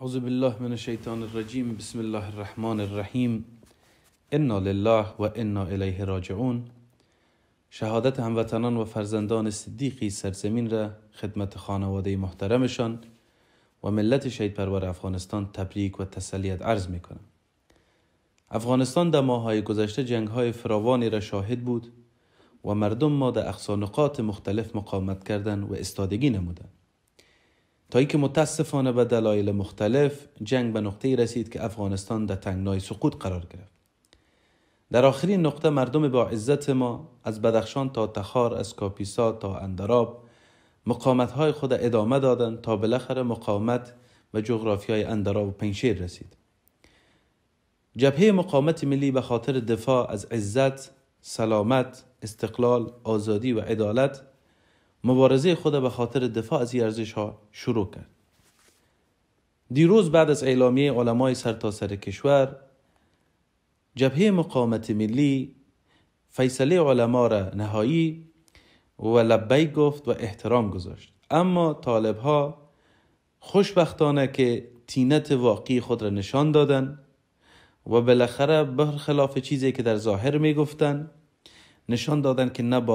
اعوذ بالله من الشیطان الرجیم بسم الله الرحمن الرحیم انا لله و انا الیه راجعون شهادت هموطنان و فرزندان صدیقی سرزمین را خدمت خانواده محترمشان و ملت شهید پرور افغانستان تبریک و تسلیت عرض می کنم. افغانستان در های گذشته جنگ های فراوانی را شاهد بود و مردم ما در اقصانقات مختلف مقاومت کردند و استادگی نمودند. تا اینکه متاسفانه به دلایل مختلف جنگ به نقطه رسید که افغانستان در تنگنای سقوط قرار گرفت در آخرین نقطه مردم با عزت ما از بدخشان تا تخار از کاپیسا تا اندراب مقامت های خود ادامه دادند تا بالاخره مقاومت به جغرافیای اندراب و پنشیر رسید جبهه مقاومت ملی به خاطر دفاع از عزت، سلامت، استقلال، آزادی و عدالت مبارزه خود به خاطر دفاع از این ارزش ها شروع کرد. دیروز بعد از اعلامیه علمای سرتاسر سر کشور جبهه مقاومت ملی فیصله علما را نهایی و لبی گفت و احترام گذاشت اما طالب ها خوشبختانه که تینت واقعی خود را نشان دادند و بالاخره برخلاف چیزی که در ظاهر گفتن نشان دادند که نه